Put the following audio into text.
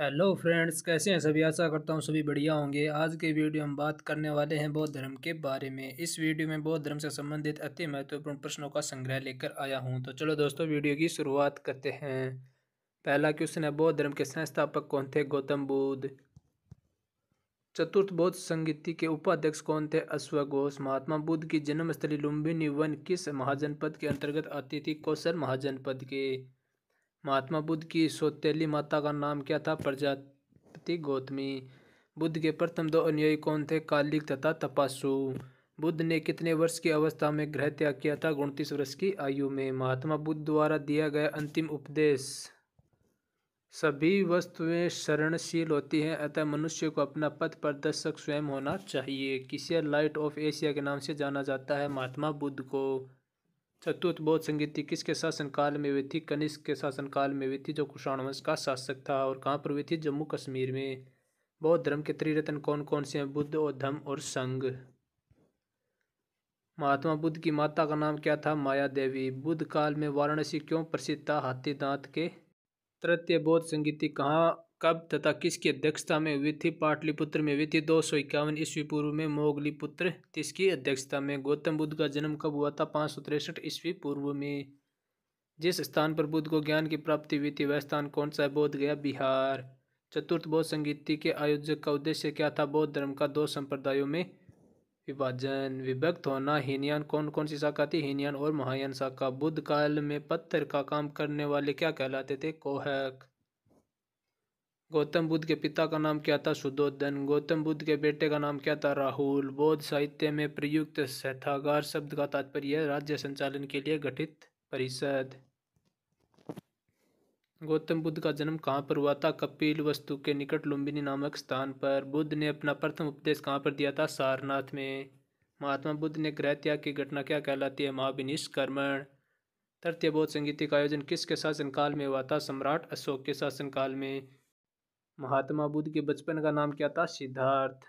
hello friends कैसे हैं सभी आशा करता हूं सभी बढ़िया होंगे आज के वीडियो हम बात करने वाले हैं बौद्ध धर्म के बारे में इस वीडियो में बौद्ध धर्म से संबंधित अति महत्वपूर्ण प्रश्नों का संग्रह लेकर आया हूं तो चलो दोस्तों वीडियो की शुरुआत करते हैं पहला क्वेश्चन है बौद्ध धर्म के संस्थापक कौन थे गौतम बुद्ध चतुर्थ बौद्ध संगीति के उपाध्यक्ष कौन थे अश्व महात्मा बुद्ध की जन्मस्थली लुम्बिनी वन किस महाजनपद के अंतर्गत आती थी कौशल महाजनपद के महात्मा बुद्ध की सौतेली माता का नाम क्या था प्रजापति गौतमी बुद्ध के प्रथम दो अनुयायी कौन थे कालिक तथा तपासु बुद्ध ने कितने वर्ष की अवस्था में ग्रह त्याग किया था उनतीस वर्ष की आयु में महात्मा बुद्ध द्वारा दिया गया अंतिम उपदेश सभी वस्तुएं शरणशील होती हैं अतः मनुष्य को अपना पथ प्रदर्शक स्वयं होना चाहिए किसे लाइट ऑफ एशिया के नाम से जाना जाता है महात्मा बुद्ध को चतुर्थ बौद्ध संगीति किसके शासनकाल में हुई थी कनिष्क के शासनकाल में हुई थी जो कुषाण वंश का शासक था और कहाँ पर हुई थी जम्मू कश्मीर में बौद्ध धर्म के त्रिरत्न कौन कौन से हैं बुद्ध और धम और संघ महात्मा बुद्ध की माता का नाम क्या था माया देवी बुद्ध काल में वाराणसी क्यों प्रसिद्ध था हाथी दांत के तृतीय बौद्ध संगीति कहाँ कब तथा किसकी अध्यक्षता में हुई थी पाटलिपुत्र में हुई थी दो सौ इक्यावन ईस्वी पूर्व में पुत्र किसकी अध्यक्षता में गौतम बुद्ध का जन्म कब हुआ था पाँच सौ तिरसठ ईस्वी पूर्व में जिस स्थान पर बुद्ध को ज्ञान की प्राप्ति हुई थी वह स्थान कौन सा है बोध गया बिहार चतुर्थ बौद्ध संगीति के आयोजक का उद्देश्य क्या था बौद्ध धर्म का दो संप्रदायों में विभाजन विभक्त होना हीनयान कौन कौन सी शाखा थी हीनयान और महायान शाखा बुद्ध काल में पत्थर का काम करने वाले क्या कहलाते थे कोहक गौतम बुद्ध के पिता का नाम क्या था सुदोधन गौतम बुद्ध के बेटे का नाम क्या था राहुल बौद्ध साहित्य में प्रयुक्त सथागार शब्द का तात्पर्य राज्य संचालन के लिए गठित परिषद गौतम बुद्ध का जन्म कहाँ पर हुआ था कपिल वस्तु के निकट लुम्बिनी नामक स्थान पर बुद्ध ने अपना प्रथम उपदेश कहाँ पर दिया था सारनाथ में महात्मा बुद्ध ने ग्रह त्याग की घटना क्या कहलाती है महाभिनिष्कर्मण तृतीय बौद्ध संगीति का आयोजन किसके शासनकाल में हुआ था सम्राट अशोक के शासनकाल में महात्मा बुद्ध के बचपन का नाम क्या था सिद्धार्थ